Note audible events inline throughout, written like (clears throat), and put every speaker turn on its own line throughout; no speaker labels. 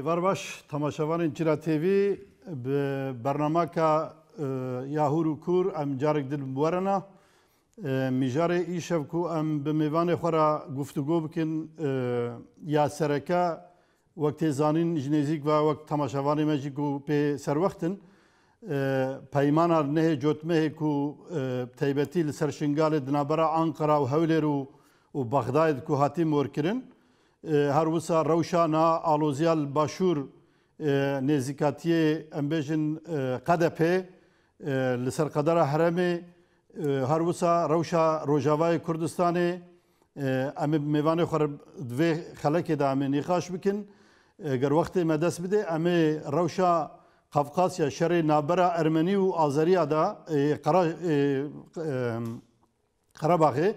ێوار باش تەماشەوانین چراTV
بەرنماکە یاهور و کوور ئەم جارێک دلم وەرەە میژارێ ئیشەوک و ئەم بە میوانێ خۆرە گفتوگۆ بکەن یاسەرەکە وەک تێزانین ژنێزیک و وەک تەماشەوانی مەجیک و پێ سەروەختن پەیمانە نەهێ جۆتمەهێک و تایبەتی لە سەر شنگالێ دنابەرە ئانقرا و هەولێر و و بەغدایت و هاتی مۆرکردن هەروسا ڕەوشانە ئالۆزیال باشوور نێزیکاتیە ئەمبێژن قەدەپێ لەسەر قەدەرە هەرەمێ هەروسا ڕەوشە ڕۆژاوای کوردستانێ ئەمە میوانێ خۆ دوێ خەلەکێ دامێ نیخاش بکن گەروەختی مەدەست بدێ ئەمێ ڕەوشە قەفقاسیا شەڕێ نابەرە ئەرمەنی و ئازەریادا قەرەباغێ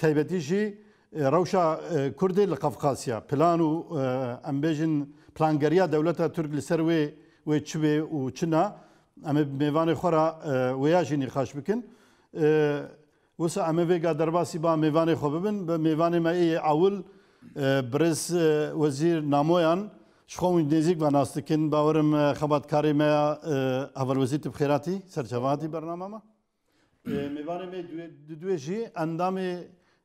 تایبەتیژی روشا کوردی لە قفقاسیا پلان و ئەم بێژن پلانگەریا دەولەتە تورک لە سەر وێ وێ چبێ و چنا ئەمە میێوانی خۆرا وەیاژینی خاش بکن وسە ئەمە وێگا دەرباسی با میێوانی خۆ ببن بە میێوانی مەئی ئاول برز وەزیر نامۆیان شخۆمی نێزیک بە ناستکن باوەرم خەبات کاریمەیە ئەڤەلوەزی تبخێراتی سەرچەواتی بەرنامەمە میێوانی دوێژی ئەندامی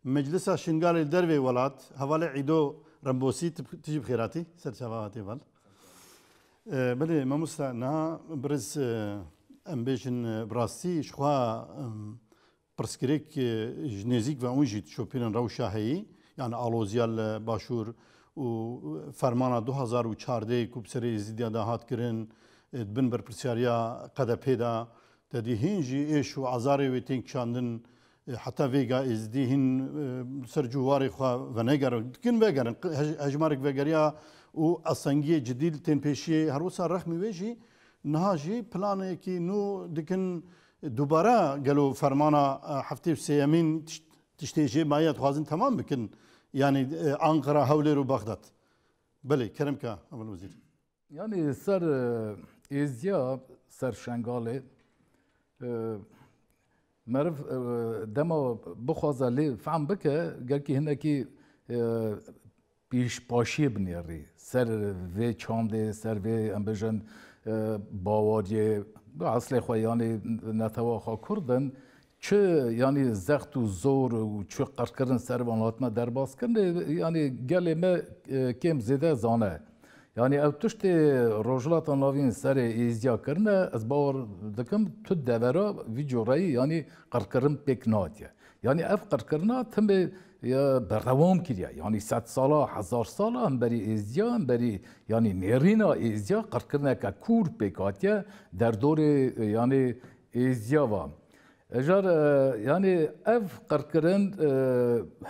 مجلسا شنگال دروی ولات حواله عیدو رمبوسی تجيب خيراتي سرچاواتي بال بله ما مستا نه برز امبيشن براستي شخوا برسكريك جنيزيك وانجيت شوبينن روشا هي يعني الوزيال باشور و فرمانا 2014 کو بسری زیدیا ده هات کرن بن بر پرسیاریا قدپیدا تدی هینجی ایش و عزاری ویتینگ چاندن حتى فيغا ازديهن سرجواري خوا ونيغر كن فيغر هجمارك فيغريا و اسنجي جديد تنبيشي هروسا رحمي ويجي نهاجي بلانكي نو دكن دوباره قالوا فرمانا حفتي سيامين تشتيجي مايا تخوازن تمام بكن يعني انقره هولير وبغداد بلي كرمك ابو الوزير
يعني سر ازيا سر شنغالي مرف دما بخوازا لي فعم بكا قال كي هنا كي پیش پاشی بنیاری سر وی چانده سر وی امبیجن باوادی اصل خویانی نتواخا کردن چه یعنی زخت و زور و چه قرکرن سر واناتما درباز کرن یعنی گلی ما کم زیده زانه یعنی او تشت روجلات ناوین سر ایزیا کرنه از باور دکم تو دورا ویدیو رای یعنی قرکرم پک ناتیه یعنی اف قرکرنا تم یا بروام کریه یعنی صد سالا هزار سالا هم بری ایزیا هم بری یعنی نرینا ایزیا قرکرنا که کور پکاتیه در دور یعنی ایزیا وام جار یعنی اف قرکرن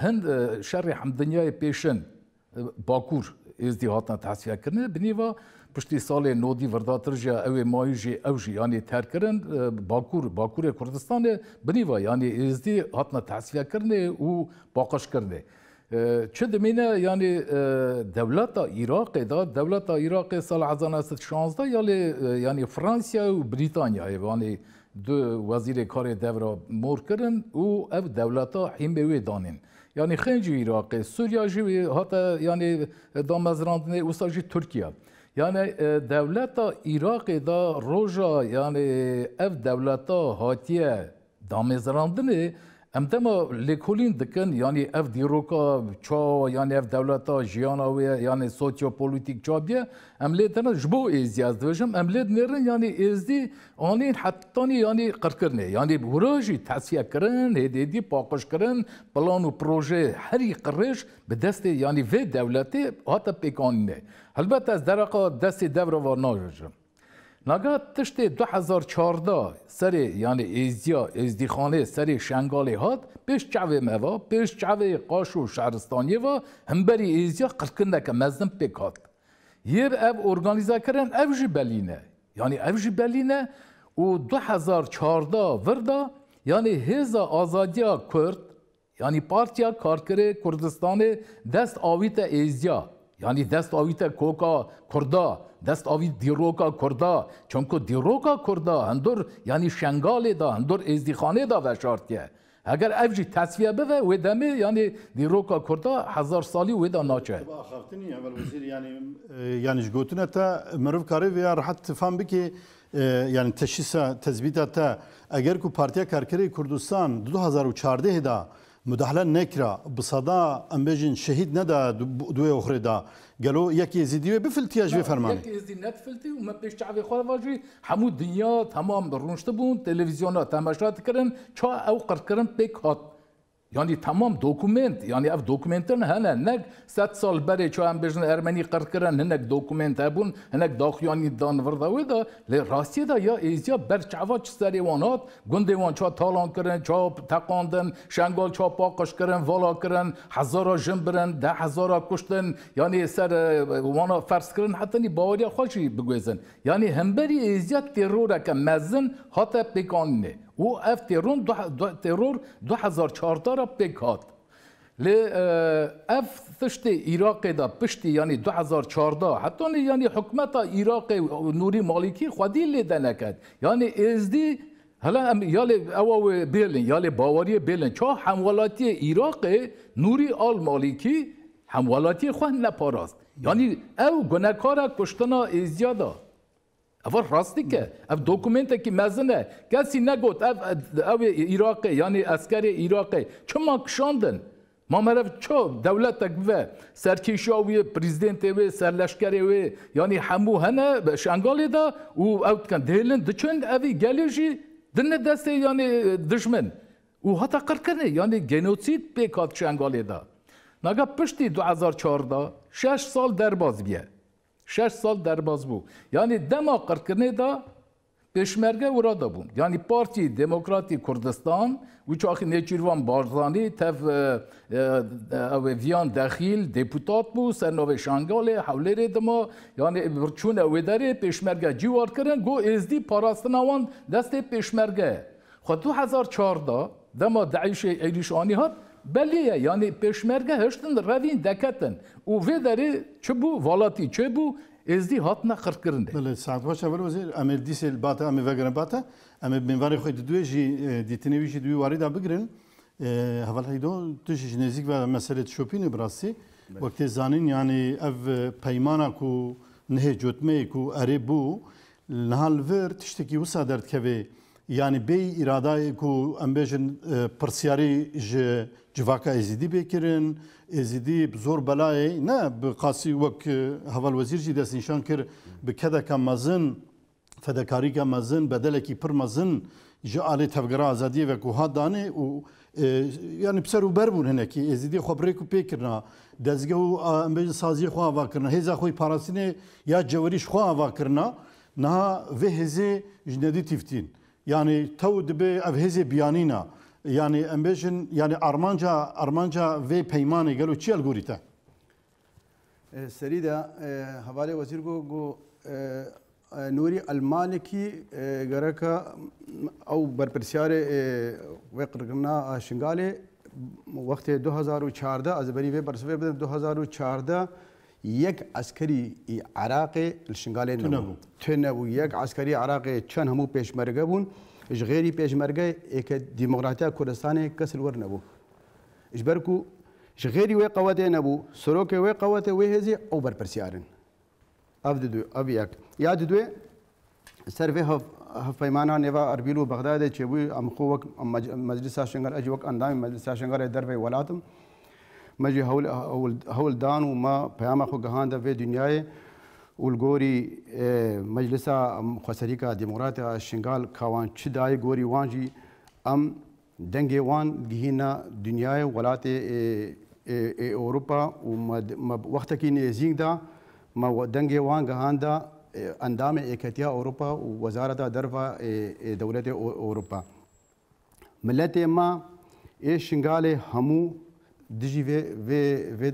هند شر هم دنیای پیشن باکور ازدی هاتنا تصفیه کردن بنیوا پشتی سال نودی وردا ترجیا او مایو جی او جی یعنی تر کردن باکور باکور کردستان بنیوا یعنی ازدی هاتنا تصفیه کردن و باقش کردن چه دمینه یعنی دولت عراق دا دولت عراق سال 1916 یعنی یعنی فرانسیا و بریتانیا یعنی دو وزیر کار دورا مور کردن و او دولت حیمه دانین یعنی خنج عراق سوریا جی هاتا یعنی دامزراندنه وسا جی ترکیه یعنی دولت عراق دا روژا یعنی اف دولت هاتیه دامزراندنه ام دما لیکولین دکن یعنی اف دیروکا چا یعنی اف دولتا جیانا و یعنی سوسیو پولیتیک چا بیه ام لیتنا جبو ایزی از دوشم ام لیت نرن یعنی ایزی آنین حتانی یعنی قرکرنه یعنی بوراجی تحصیه کرن هدیدی پاکش کرن پلان و پروژه هری قرش به دست یعنی و دولتی حتی پیکانینه البته از درقا دست دور و ناجم نگاه تشت 2014 سری یعنی ایزیا ایزدیخانه سری شنگالی هات پیش چاوی موا پیش چاوی قاشو شهرستانی و همبری ایزیا قلکنده که مزدم پیکات یر اف ارگانیزا کرن اف جی بلینه یعنی اف جی بلینه و 2014 وردا یعنی هزا آزادیا کرد یعنی پارتیا کارکر کردستان دست آویت ایزیا یعنی دست آویت کوکا کردا دست آوید دیروکا کردا چونکو دیروکا کردا هندور یعنی شنگال دا هندور ازدیخانه دا وشارتیه اگر افجی تصفیه بوه و دمه یعنی دیروکا کردا هزار سالی و دا ناچه
با خفتنی اول وزیر یعنی یعنی جگوتونه تا مروف کاری ویا راحت فهم بکی یعنی تشخیص تثبیت تا اگر کو پارتیا کارکری کردستان 2014 دا مداخله نکرا بصدا امبیجن شهید ندا دوی اخری دا دو قالوا ياك يزيدي بفلتي اجي فرماني ياك
يزيدي نت فلتي وما بيش شعبي خو واجي حمو دنيا تمام درونش تبون تلفزيونات تماشات كرن شو او قركرن بيك هات یعنی تمام دکومنت یعنی اف دکومنتن هنه نک ست سال بری چو هم بجن ارمنی قر کرن هنک دکومنت هبون هنک داخیانی دان وردوی دا لی راستی دا یا ایزیا برچعوا چ سری وانات گنده وان چا تالان کرن چا تقاندن شنگال چا پاقش کرن والا کرن هزارا جن برن ده هزارا کشتن یعنی سر وانا فرس کرن حتی نی باوری خوشی بگویزن یعنی همبری ایزیا ترور کم مزن حتی پیکاننه وقف تيرون دو, دو تيرور 2014 را بگهات لی اف تشت عراق دا پشتی یعنی 2014 حتی یعنی حکمت عراق نوری مالکی خودی لی دنکد یعنی ازدی هلا ام یال او بیلن یال باوری بیلن چا همولاتی عراق نوری آل مالکی همولاتی خود نپاراست یعنی او گناهکار کشتنا ازیادا اوا راستی که اف دکومنت که مزنه کسی نگوت اف او عراقی یعنی اسکر عراقی چما کشاندن ما مرف چو دولت و سرکیشا و پریزیدنت و سرلشکر و یعنی همو هنه شنگال دا و او کن دهلن دچون اوی گلیجی دن دسته یعنی دشمن و حتی قرکنه یعنی گنوسید پیکات شنگال دا نگه پشتی 2014 شش سال درباز بیه شش سال درباز بوو یعنی دما قرکردنê da pêşmerge wira da bûn yanî Partî Demokratî Kurdistan wî çaxî nêçîrvan Barzanî tev ew viyan dexîl deputat bû ser navê şangalê hewlêrê dima yanî virçûn ew wêderê pêşmerge ciwar kirin got êzdî parastina wan destê pêşmerge. Xwe 2004 da dema deîşê êrîşanî hat Belliye yani peşmerge heştin revin deketin. U ve deri çi bu valati çi bu ازدی هات نه خرد کردن. بله سعد باش اول وزیر امیر دیس الباتا امیر
وگرن باتا امیر بنواری خود دوی جی دیتنه ویجی دوی وارد بگیرن هفال هیدو توش نزیک و مسئله شوپین براسی وقتی زانین یعنی اف پیمانا کو نه جوتمه کو اری بو نهال ور تشتکی وسادرد که یعنی بێ ئیرادایە و ئەمبێژن پرسیاری ژێ جیواکە ئێزیدی بێکردن ئێزیدی زۆر بەلایە نە قاسی وەک هەواڵ وەزیرجی دەستنیشان کرد بکەدەکە مەزن فدەکاریکە مەزن بەدەلێکی پر مەزن ji alê tevgera azadiye ve ku hat danê û yani piser û berbûn hinekî êzîdî xwebrê ku pêkirina dezge û embêj saziyê xwe avakirina hêza xwî parastinê ya cewerî ji xwe avakirina niha vê hêzê ji nedî tîftîn. یعنی تو دبی اف هزی بیانینا یعنی امبیشن یعنی ارمانجا ارمانجا وی پیمانه گلو چیل گوریتا
سریدا حواله وزیر گو گو نوری المالکی گرکا او برپرسیار وقرگنا شنگاله وقت 2014 از بری وی برسوی 2014 یک عسکری عراق لشنگال نبود تو نبود یک عسکری عراق چند همو پیشمرگه بون اش غیری پیشمرگه ایک دیموکراتیا کردستان کس الور نبود اش برکو اش غیری وی قوته نبود سروک وی قوته وی هزی او بر پرسیارن اف دو اف یک یاد دو سروی هف هف پیمانا نیوا اربیل و بغداد چبوی ام خو وک مجلس شنگل اج وک اندام مجلس شنگل در وی ولاتم مجی هول هول دان و ما پیام خو گهان دا وی دنیای ول گوری مجلسا خسریکا دموکراتیا شنگال کاوان چی دای گوری وانجی ام دنگی وان گهینا دنیای ولات اروپا و وقت کی نیزینگ دا ما دنگی وان گهان دا اندام اکتیا اروپا و وزارت درفا دولت اروپا ملت ما ای شنگال همو دجی و و و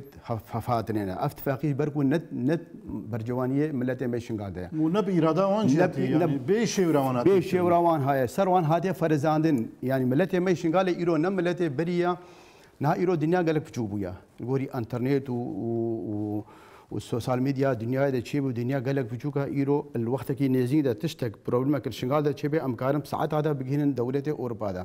حفات نه افت فقیه برکو نت نت برجوانی ملت میشنگاده
مو نب اراده وان جاتی یعنی به شوروان هاتی به
شوروان های سروان هاتی فرزاندن یعنی ملت میشنگال ایرو نه ملت بریا نه ایرو دنیا گلک چوبویا گوری اینترنت و, و و السوشيال ميديا دنيا ده شيء ودنيا قالك بجوكا ايرو الوقت كي نزيد تشتك بروبلما كل شغال ده شيء بامكانهم ساعات هذا بجين دولة اوروبا ده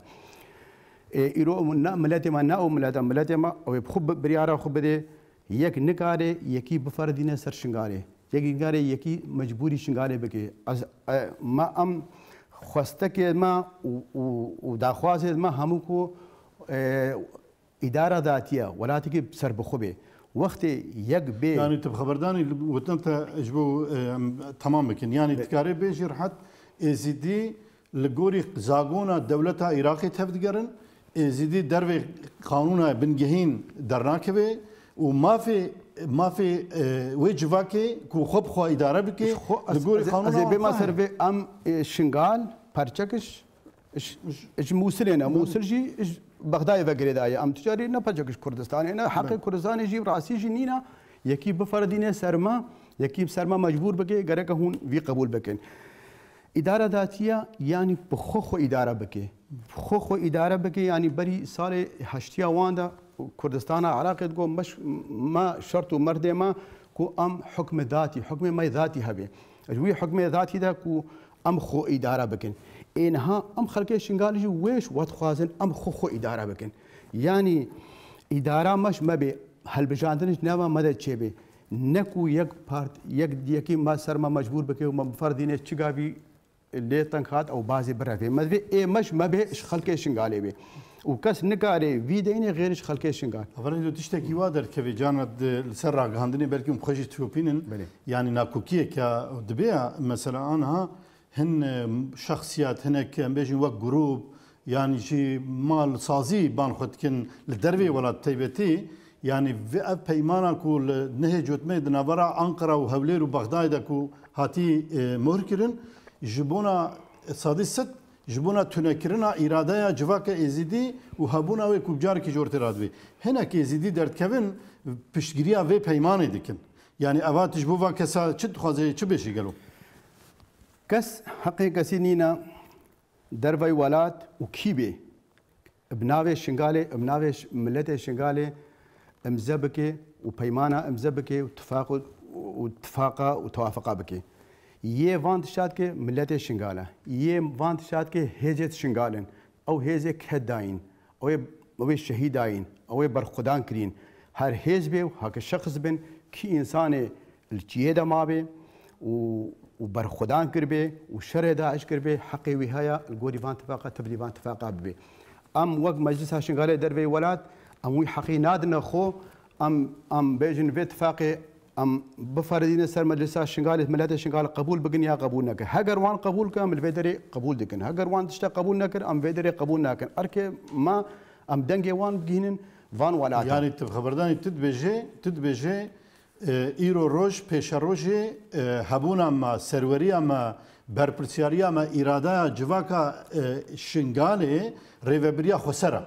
İro'umunna milletime ne o millete milletime ev xub biryara xub de yek nikare yeki biferdine ser şingare yek gare yeki mecburi şingare bike az ma am خواسته ما و دخواست ما همون کو
اداره ذاتیه ولاتی که سر بخوبه وقتی یک بی یعنی تب خبردانی وطن تا اجبو تمام بکن یعنی تکاره بیش راحت ازیدی لگوری زاگونا دولتا عراقی تفدگرن زیدی درو قانون بنگهین درناکوه و ما في ما في وجبك كو خب خو اداره بك تقول قانون زي بما سربي ام شنغال
پرچکش اج موسل نه موسل جي بغداد و گريداي ام تجاري نه پرچکش كردستان نه حق كردستان جي راسي جي نينا يكي بفردينه سرما يكي سرما مجبور بك گره هون وي قبول بكين اداره داتیه یعنی بخو خو اداره بکه بخو خو اداره بکه یعنی بری سال هشتیا وانده کردستان عراق دگو مش ما شرط و مرده ما کو ام حکم ذاتی حکم ما ذاتی هبه اجوی حکم ذاتی ده کو ام خو اداره بکن اینها ام خلک شنگالجی ویش وات خوازن ام خو خو اداره بکن یعنی اداره مش مبه هل بجاندنش نوا مدد چه به نکو یک پارت یک دیکی ما سر ما مجبور بکه و ما فردینه چگاوی لێ تەنخات ئەو بازی برەێ مەبێ ئێمەش مەبێ خەڵکێ شنگالێ بێ. و کەس نکارێ ویدەینێ
غێریش خەلکێ شنگات. ئەڵێ دو تشتێکی وا دەرکەوێ جانت لەسەر ڕاگەهاندنی بەرکم خۆشی تروپینن ینی ناکوکیە کە دبێ مەسەرانها هەن شخصیات هەنێک کە ئەمبێژین وەک گرروپ یانیشی مال سازی بان خودکن لە دەروێ وڵات تایبەتی، ینی ئەف پەیمانان و نهێ جوتمە دناوەرە ئەنقرا و هەولێر و بەغدایدا و هاتی مهرکردن جبونا سادست جبونا تونکرنا اراده یا جواک ازیدی و هبونا و کوبجار کی جورت رادوی هنه کی ازیدی درد کوین پشتگیری و پیمان دکن یعنی اوات جبو و کسا چت خوازه چه بشی گلو کس حق کسی نینا
دروی ولات و کیبه بناوی شنگاله بناوی ملت شنگاله امزبکه و پیمانه امزبکه و اتفاق و اتفاقه و توافقه بکه ये वांतशात के मिलत शंगाला ये वांतशात के हेजत शंगालन او هیز کد داین او او شهید داین او برخدان کرین هر هیز به هک شخص بن کی انسان الچیه د مابه او و برخدان کربه و شر داعش کربه حقی وهایا الګوری وان اتفاقه تبلی وان اتفاقه به ام وق مجلس هاشنګاله دروي ولات ام وی حقی نادنه خو ام ام بیجن وی اتفاقه ام بفرضین سر مجلس شنگال ملت شنگال قبول بگن یا قبول نکن هگر وان قبول کن ام ویدری قبول دکن هگر وان دشتا قبول نکن ام ویدری قبول نکن ارکه ما ام دنگ وان بگینن
وان ولات یعنی تب خبردانی تد بجه تد بجه ایرو روش پیش روش هبون اما سروری اما برپرسیاری اما اراده جواکا شنگاله ریوبریا خسره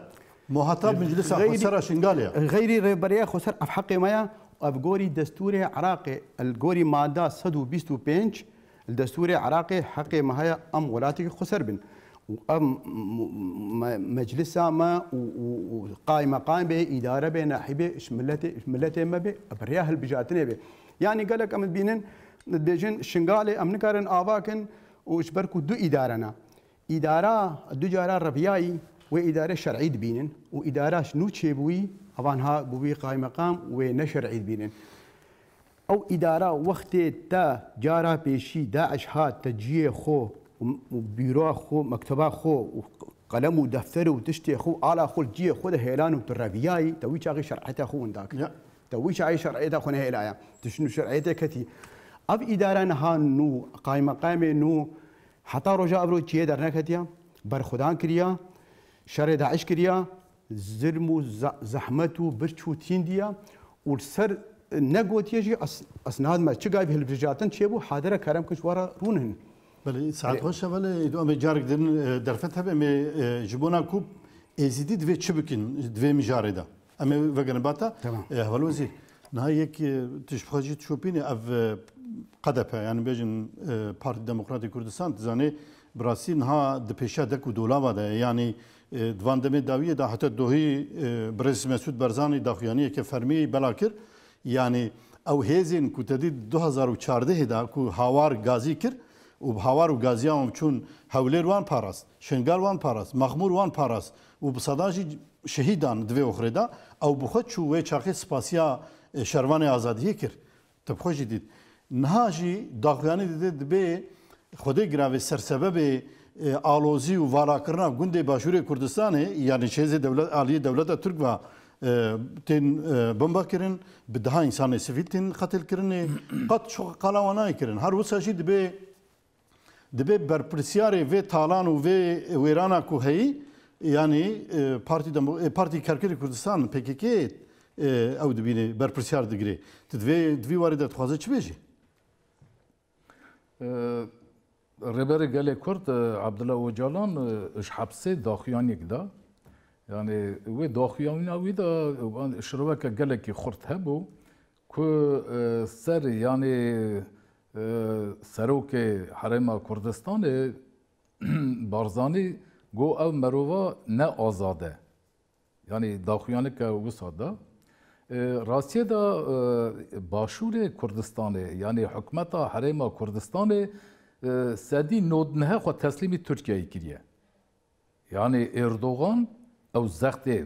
مخاطب مجلس خسره شنگاله غیری ریوبریا خسر اف حق ما افغوري دستور عراقي
الغوري ماده 125 الدستور العراقي حقي ما هي ام ولاتك خسر بن وام مجلسا ما وقائمه قائم به اداره به ناحيه شملته شملته ما به برياه البجاتنه به يعني قال لك ام بينن دجن شنغالي ام نكارن اواكن وشبركو دو ادارنا اداره دو جاره ربياي واداره شرعي دبينن واداره شنو تشيبوي طبعا ها بوي قائمه قام ونشر عيد بينن او اداره وقت تا جارا بيشي داعش ها تجيه خو وبيرو خو مكتبه خو قلم ودفتر وتشتي خو على خو جيه خو هيلان وترابياي توي شاغي شرعته خو عندك توي شاغي شرعته خو يا تشنو شرعته كتي اب اداره نهان نو قائمه مقام نو حتى رجاء برو جيه بر خدان كريا شر داعش كريا ظلم و زحمت و برچ و تیندیا و سر نگوتیه جی اسناد ما
چه گایب هل برجاتن چه بو حاضر کرم کش ورا رونن بله ساعت خوش ولی دو ام جارک درن درفت هب ام جبونا کوب ازیدی دوی چه بکن دوی مجاره دا ام وگن باتا هول وزیر نه یک تشبخاجی تشوپینه اف قدپه یعنی بیجن پارتی دموکراتی کردستان تزانه براسی نها دپیشه دک و دولاوا ده یعنی يعني دواندمه داویه دا حتی دوهی برز مسعود برزانی داخیانی که فرمی بلا کر یعنی او هیزین کو تدی 2014 دا کو هاوار گازی کر و هاوار و گازی هم چون هولر وان پاراست شنگال وان پاراست مخمور وان پاراست و بصداجی شهیدان دوی اخری دا او بخود چو وی چاقی سپاسیا شروان آزادی کر تب خوشی دید نهاجی داخیانی دیده دبی خودی گراوی سرسبب سبب آلوزی و والاکرنا گندی باشوری کردستانی یعنی چیز دولت عالی دولت ترک و تین بمبا کرن به ده انسان سیفیل تین قتل کرن قط شو قلاوانای کرن هر وساشی دبی دبی برپرسیاری و تالان و ویرانا کوهی یعنی پارتی دمو پارتی کرکری کردستان پکیک او دبینه برپرسیار دگری تدوی دوی وارد خوازه چی بیجی
Rebere gele Kurd Abdullah Ocalan iş hapse daxuyanik da. Yani wê daxuyanîna wî da şirveke gelekî xurt hebû ku ser yanî serokê Herêma Kurdistanê Barzanî go ev merova ne azade. Yani daxuyanike wisa da. Rasiye da başûrê Kurdistanê yani hikmeta Herêma Kurdistanê سدی نودنه خو تسلیم ترکیه کریه یعنی اردوغان او زخته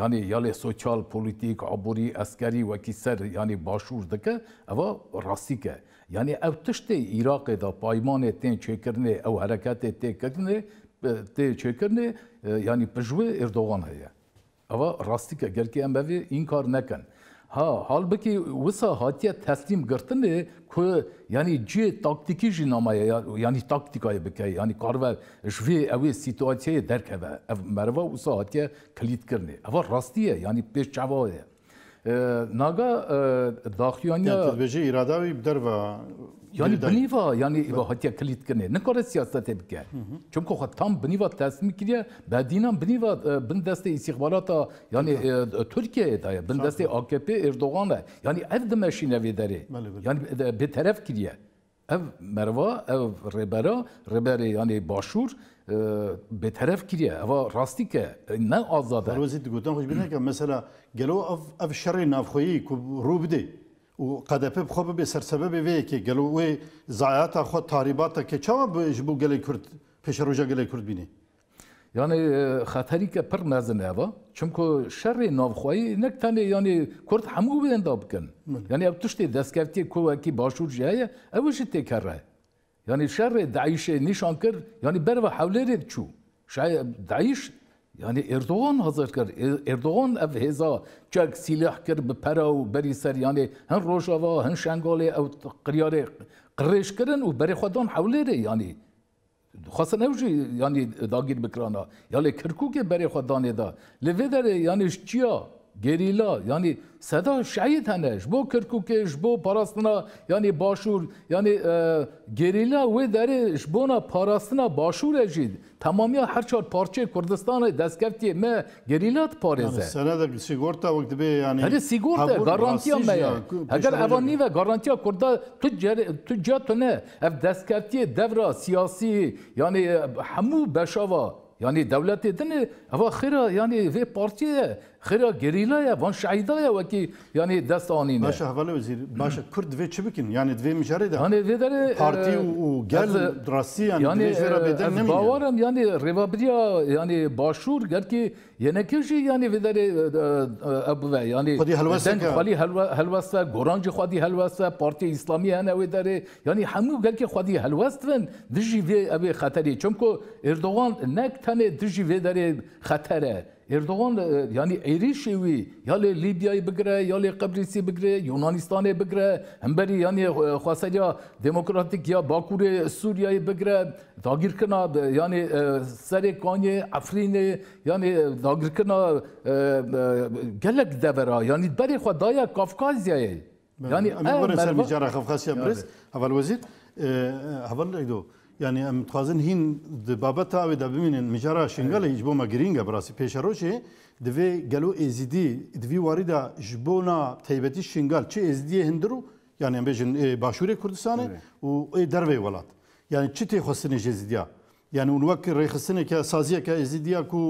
یعنی یاله سوشال پولیتیک عبوری اسکری و کیسر یعنی باشور دکه او راستی که یعنی او تشت عراق دا پایمان تین چکرنه او حرکت تین کرنه تین چکرنه یعنی پجوه اردوغان هیه او راستی که گل که ام این کار نکن Ha, halbuki bu sahatiye teslim gırtını ku yani c taktiki jinamaya yani taktikayı bike yani karve jvi evi situasiyayı derk eve ev merva u sahatiye kilit kırni eva rastiye yani peş çavaye naga daxiyanya tedbeci irada derva Yani Neden? biniva yani evet. hatiye kilit kine. Ne kadar siyaset tepki. Çünkü tam biniva teslim kiriye. Bedinen biniva bin deste istihbarata yani Türkiye'ye daya. Bin deste AKP Erdoğan'a. Yani ev de meşine vederi. Yani bir taraf kiriye. Ev merva, ev rebera, rebere yani başur به طرف کریه اوا راستی که نه آزاده روزی گفتم خوش بینه که مثلا
گلو اف شر نافخویی که رو بده و قدپ خوب به سر سبب وی که گلو وی زایات خود تحریبات که چما بجبو گلی کرد پیش روژا
گلی کرد بینی یعنی خطری که پر نزن هوا چونکه شر نافخوایی نکتنه یعنی کرد همو بدن داب کن یعنی اب تشتی دستکرتی که وکی باشور جایه اوش تکر ره یعنی شر دعیش نشان کرد یعنی بر و حوله رید چو شای دعیش یعنی اردوغان حاضر کرد اردوغان او هزا چک سلاح کرد به پرا و بری سر یعنی هن روشاوا هن شنگاله او قریاره قرش کردن و بری خودان حوله ره یعنی خاصه نوجه یعنی داگیر بکرانا یعنی کرکوک بری خودانه دا لوی داره یعنی چیا گریلا یعنی صدا شعید هنش بو کرکوکش بو پاراستنا یعنی باشور یعنی گریلا و داره شبونا پاراستنا باشور جید تمامی هر چهار پارچه کردستان دستگفتی ما گریلات پارزه سنه در سیگورتا وقت به یعنی هر سیگورتا گارانتیا ما اگر اوانی و گارانتیا کرده تو تو جاتونه اف دستگفتی دورا سیاسی یعنی همو بشاوا یعنی دولت دن اوا خیره یعنی وی پارتیه خیلی گریلا یا وان شعیدا یا وکی یعنی دست آنی نه باشه حواله وزیر باشه کرد دوی چی بکن یعنی دوی مجاره ده یعنی دوی داره پارتی و گل دراستی یعنی دوی جرا بدن نمیده باورم یعنی روابریا یعنی باشور گر که یعنی کیشی یعنی وی داره ابو یعنی خودی حلوسته خالی حلوسته گرانج خودی حلوسته پارتی اسلامی هنه وی داره یعنی همو گر که خودی حلوستن دجی وی ابی خطری چونکو اردوغان نک تنه دجی وی داره خطره Erdoğan e, yani eri şevi ya le Libya'yı bigre ya le Kıbrıs'ı bigre Yunanistan'ı bigre hem beri yani e, xwasaya demokratik ya Bakur'ı Suriye'yi bigre dagirkına e, yani serê Kanye Afrin'e yani dagirkına gelek devera yani berê xwe daya Kafkazya'yı yani em servîcara Kafkasya biriz
hevalwezîr hevaldo یعنی ام تخوازن هین د بابت او د بمینن مجارا شنگل هیچ بوما گرینگا براسی پیشروشه د وی گلو ازیدی د وی واریدا جبونا تیبتی شنگل چه ازیدی هندرو یعنی ام بجن باشوری کردستان و دروی ولات یعنی چه تی خوستن جزیدیا یعنی اون وقت ریخستن که سازیه که ازیدیا کو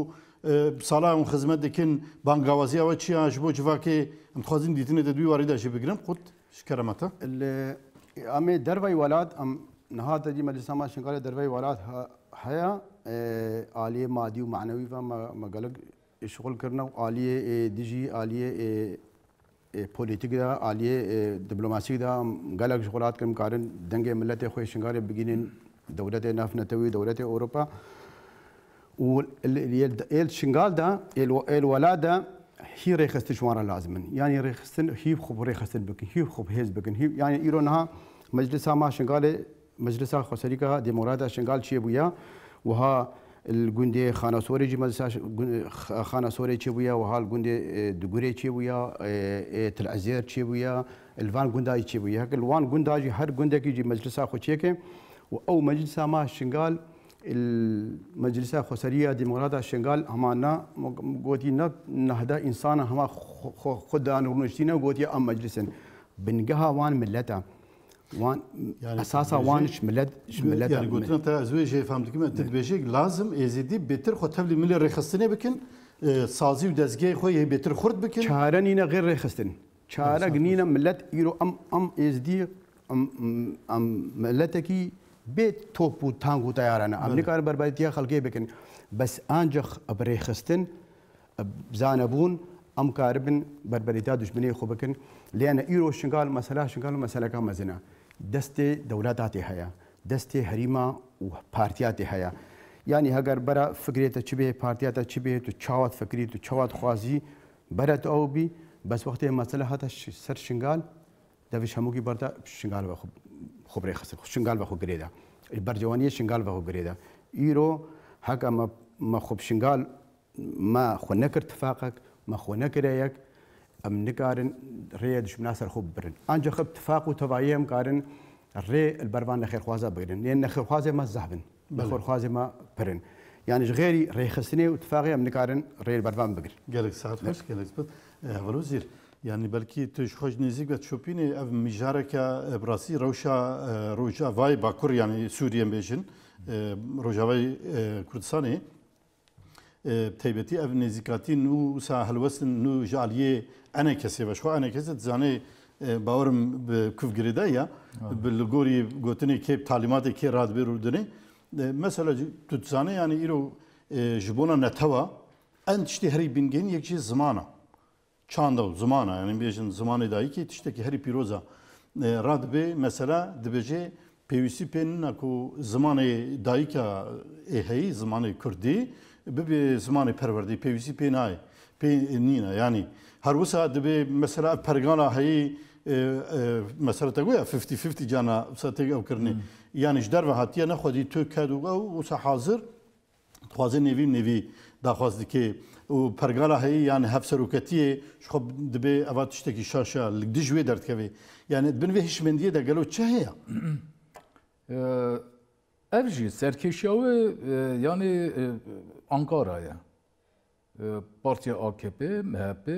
سالا اون خدمت دکن بانگوازی او چی اجبو جواکه ام تخوازن دیتنه د دوی واریدا شی بگرم خود شکرمتا
ام دروی ولات ام نهاد دي مجلسا شنگال دروي والات هيا عاليه مادي ومعنوي فما شغل کرنا عاليه ديجي عاليه پولیټیک دا عالیه ډیپلوماسي دا غلګ شغلات کوم کارن دنګ ملت خو شنګار بګینن دولت ناف نتوي دولت اوروبا و ال شنغال دا ال ولاده هي ريخست شوارا لازم يعني ريخستن هي خب ريخستن بكن هي خب هيز بكن هي يعني ايرونها مجلسها ما شنغاله meclisa Xosarika Demokrata Şengal çiye bu ya ve ha gundê xanasorê jî meclisa xanasorê çêbûye wihal gundê digurê çêbûya til ezêr çêbûye li van gundayî çêbûye heke li wan gunda jî her gundekî jî meclisa xwe çêke û ew meclisa ma şingal مجلسا خسریا دموکراتا شنگال همانا گوتی نه نهدا انسان هما خود دانورنشتینه گوتی ام مجلسن بنگه وان ملتا وان yani اساسا وان شملت شملت يعني قلت لنا
ترى زوي جاي فهمت كما تدبيجي لازم ازيدي بيتر خو تبلي ملي رخصتني بكن سازي ودزجي خو بيتر خرد بكن شارنينا غير رخصتن شارا جنينا ملت ايرو ام ام از دي
ام ام ملتكي بيت توبو تانغو تيارانا امني كار بربريتيا خلقي بكن بس انجخ بريخستن بزانبون ام كاربن بربريتا دشمني خو بكن لان ايرو شنغال مساله شنغال مساله كما زنا دەست دەولاتاتی هەیە دەستی هەریما و پارتیاتی هەیە یعنی هەگەر بەرە فکرێتە چ بێ پارتیاتە چ بێت و چاوات فکریت و چاوات خوازی بەرەت ئەو بی بەس وەختێ مەسلە هاتە سەر شنگال دەویش هەمووی بەردا شنگال بە خبرێ خست شنگال بەخۆ گرێدا بەرجەوانیە شنگال بەخۆ گرێدا ئیرۆ هەک ئەمە خۆب شنگال ما خۆ نەکرد تفاقک مە خۆ نەکرەیەک ئەم نگارن ڕێ دشمناسەر خوب برن ئەجا خب تفاق و تەوایم کارن ڕێ بەروان لە خێرخوازە بگرن لێن نەخێرخوازێمە زابن بە خۆرخوازێمە پرن
یانیش غێری ڕێخستنێ و تفاقی ئەم نکارن ڕێ بەروان بگرن گەلک ساعت خش گەلکبت هەڵۆ زیر. یعنی بەلکی توش خۆش نزیک بە چوپینێ ئەف میژارێکە بڕاستی ڕەوشە ڕۆژە وای باکوور ینی سووریم بێژن ڕۆژاوای کوردستانی تایبەتی ئەف نێزیکاتین و سا هەلوەستن و ژالیێ ئەنە کەسێ بەشخوا ئەنە کەسێت زانێ باوەرم کوفگرێدایە لەگۆری گوتنی کێ تالیماتێک کێ ڕادبێ ودنێ مەسەلە توتزانە یانی ئیرۆ ji bona neteva en tiştê herî bingehîn yekî zimana. Çanda û zimana yani bêjin zimanê dayîkî tiştekî herî pîroza radibê mesela dibêje pêwîsî pênina ku zimanê dayîka êheyî zimanê Kurdî ببی زمان پروردی پیویسی پی نای پی نینا یعنی هر وسا دبی مثلا پرگانا هایی مثلا تقویا 50 50 جانا ساتگ او کرنی یعنی جدر و هاتیه نخودی تو کدو او وسا حاضر خوازه نوی نوی داخوازد که و پرگالا هایی یعنی هف سروکتیه شخب دبی اوات تشتکی شاشه لگدجوی درد کوی یعنی دبنوی هشمندیه دا گلو چه هیا؟
اوجی سرکشی او یعنی Ankara'ya. Partiya AKP, MHP,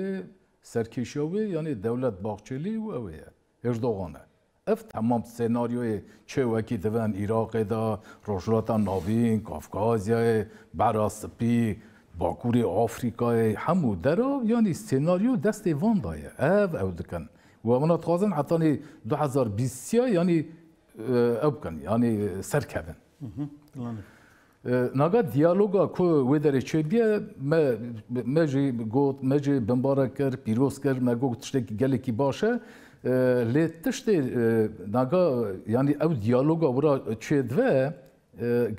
Serkişovi yani Devlet Bahçeli ve evi Erdoğan'a. Ev tamam senaryoyu çevaki deven Irak'ı da, Rojlata Navin, Kafkazya'yı, Beraspi, Bakurê Afrikayê hemû dera yanî senaryo destê van daye ev ew dikin û ew natixwazin hetanê 2020 yanî e, ew bikin yanî e, serkevin. نگا دیالوگا کو وی در چه بیه م مجی گوت مجی بمبارا کر پیروز کر مگو تشتی گلی کی باشه لی تشتی نگا یعنی او دیالوگا ورا چه دوه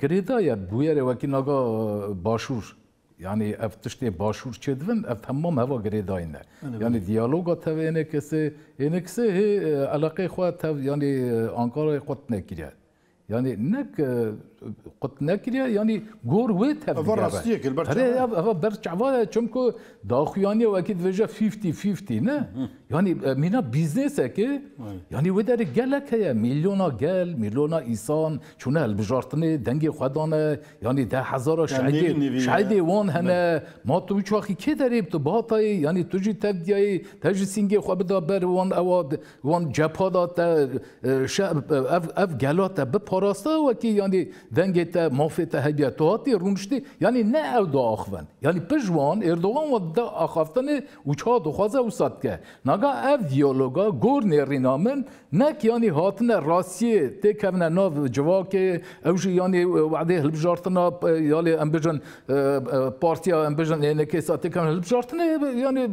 گریدا یا بویر وکی نگا باشور یعنی اف تشتی باشور چه دوین اف تمام هوا گریدا اینه یعنی دیالوگا تو اینه کسی اینه کسی علاقه خواهد تو یعنی انکار خود نکیره یعنی نک قوتنا کریا یعنی گور و تف دیگه راستیه که برچه هره اوا برچه هوا چون که داخویانی و اکید وجه 50 50 نه یعنی مینا بیزنسه که یعنی و در گلک هیا میلیونا گل میلیونا ایسان چونه البجارتنه دنگ خودانه یعنی ده هزار شهید شهید وان هنه ما تو چاخی که داریم تو باطای یعنی تو جی تبدیعی تجی سینگی خواه بدا بر وان اوا وان جپادا تا شب اف گلاتا بپاراستا و که یعنی den geht der Mofete Hebiatati rumšti, yani ne evdo axven. Yani pijwan Erdogan va da axaftane uça doxaza usat ke. Naga ev diyaloga gor nerina min nek yani hatine rasiye te kevne nav civake ev jî yani wade e, hilbjartina e, yani embijan e, partiya embijan enekesa te kevne hilbjartina yani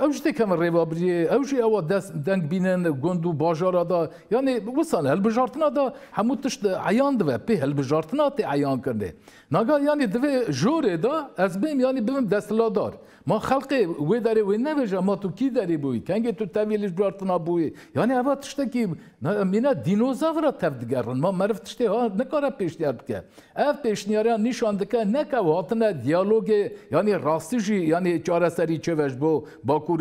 ئەو شتێکەمە ڕێوابری ئەوژی ئەوە دەست دەنگ بینن گوند و باژارادا یانێ وسان هەلبژارتنادا هەموو تشت عیان دوێ پێ هەلبژارتنا تێ عیان کردێ. ناگا یانی دوێ ژۆرێدا ئەس بێم ینی بم دەستلادار. ما خلق وی داره وی ما تو کی داری بوی کنگی تو تویلش بارتنا بوی یعنی اوه تشته که مینا را تفدگرن ما مرف تشته ها نکاره پیشنیار که اف پیشنیارا نشان دکه نکه و هاتنه دیالوگ یعنی راستی یعنی چاره سری چوش بو باکور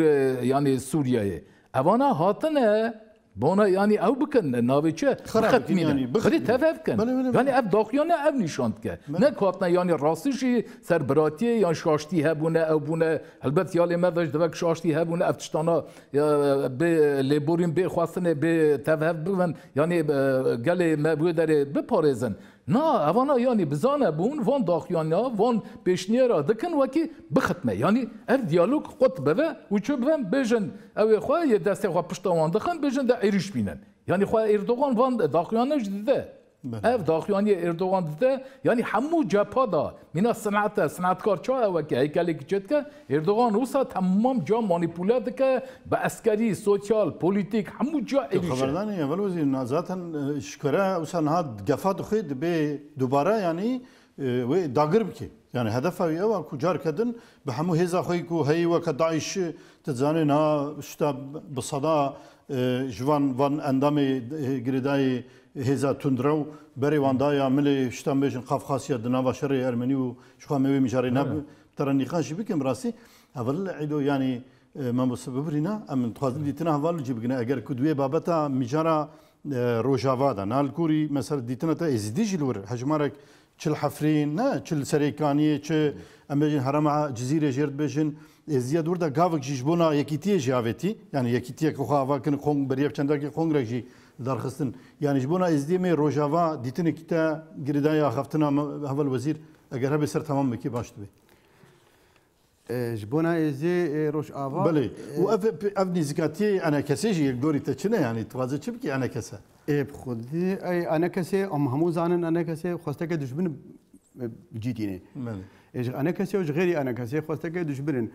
یعنی سوریه اوانا هاتنه بونا یعنی او بکن ناوی چه خراب میدن یعنی بخری تفف کن یعنی اف داخیانه او نشاند که نه کاتنه یعنی راستشی سربراتی یعنی شاشتی هبونه او بونه البته یالی مدش دوک شاشتی هبونه افتشتانا به لبوریم بخواستن به تفف بون یعنی گلی مبوی داره بپارزن نا اوانا یعنی بزانه بون وان داخیانیا وان پیشنیرا دکن وکی بختمه یعنی اف دیالوگ خود بوه و چو بوم بجن او خواه یه دسته خواه پشتاوان دخن بجن ده ایریش بینن یعنی خواه اردوغان وان داخیانه جدیده ev daxuyan Erdoğan dide yani hemû cepha da mîna sinaete sinatkar ça eweke heykelek çetke Erdoğan Rusa tamam ca manipüle dike be eskerî, sosyal, politik hemû ca erişe. Xeberdanê
ya velwezîr zaten e, şikare wisa niha gefa dixê dibe dubara yani e, wê dagir bike. Yani hedefa ew a ku carkedin bi hemû hêza xwe ku heyî weke Daişî tizanê niha üsta bi sada e, ji van van endamê giridayê هزا تندرو بري واندايا ملي شتا ميجن قفقاسيا دناوا شري ارمني وشخوا ميوي مجاري ناب ترى نقاش بكم راسي اول عيدو يعني ما مسببرينا ام تخازن ديتنا هوال جيبنا اگر كدوي بابتا مجارا روجاوا دا نال كوري مسر ديتنا تا ازديج لور حجمارك چل حفرين نا چل سريكاني چ امجن حرم جزيره جرد بجن ازيا دور دا گاوك جيجبونا يكيتي جاوتي يعني يكيتي كو خاوا كن خون بريف چندر كي خون رجي درخستن یعنی جبونا ازدیمی روجاوا دیتنه کیتا گریدایا خفتنا هول وزیر اگر هبه سر تمام بکی باش دوی جبونا ازی روش آوا بله و اف اف نزیکاتی انا کسی جی یک دوری تچنه یعنی توازه چی بکی انا کسه ای خودی ای انا کسی ام همو زانن انا کسی خواسته که دشمن
جیتینه بله انا کسی و غیری انا کسی خواسته که دشمنن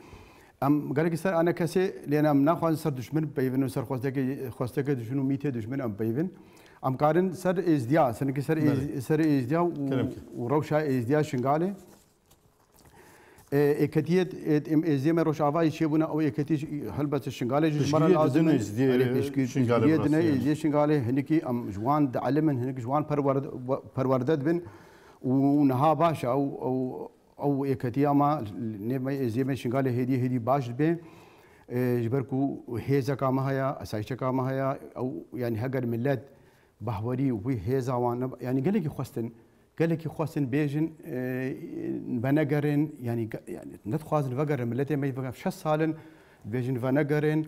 ام گله سر آن کسی لینام نخوان سر دشمن بیفن و سر خواسته که خواسته که دشمن میته دشمن ام بیفن ام کارن سر ازدیا سن که سر سر ازدیا و روشا ازدیا شنگاله اکتیت ام ازدیا من روش آوایی چه بودن او اکتیش هلبت شنگاله چه مرا لازم ازدیا شنگاله دنه ازدیا شنگاله هنیکی ام جوان دعلمن هنیک جوان پرورد پروردد بن و نها باشه او او اکتیا ما نیمه زیمه شنگال هدی هدی باش به اه، جبر کو هیزا کام هيا اسایچ کام هيا او يعني هجر ملت بهوري وي هيزا وان يعني قال لك خوستن قال لك خوستن بيجن اه، بنجرن يعني يعني نتخوازن فجر ملت ما يفكر شش سالن بيجن فنجرن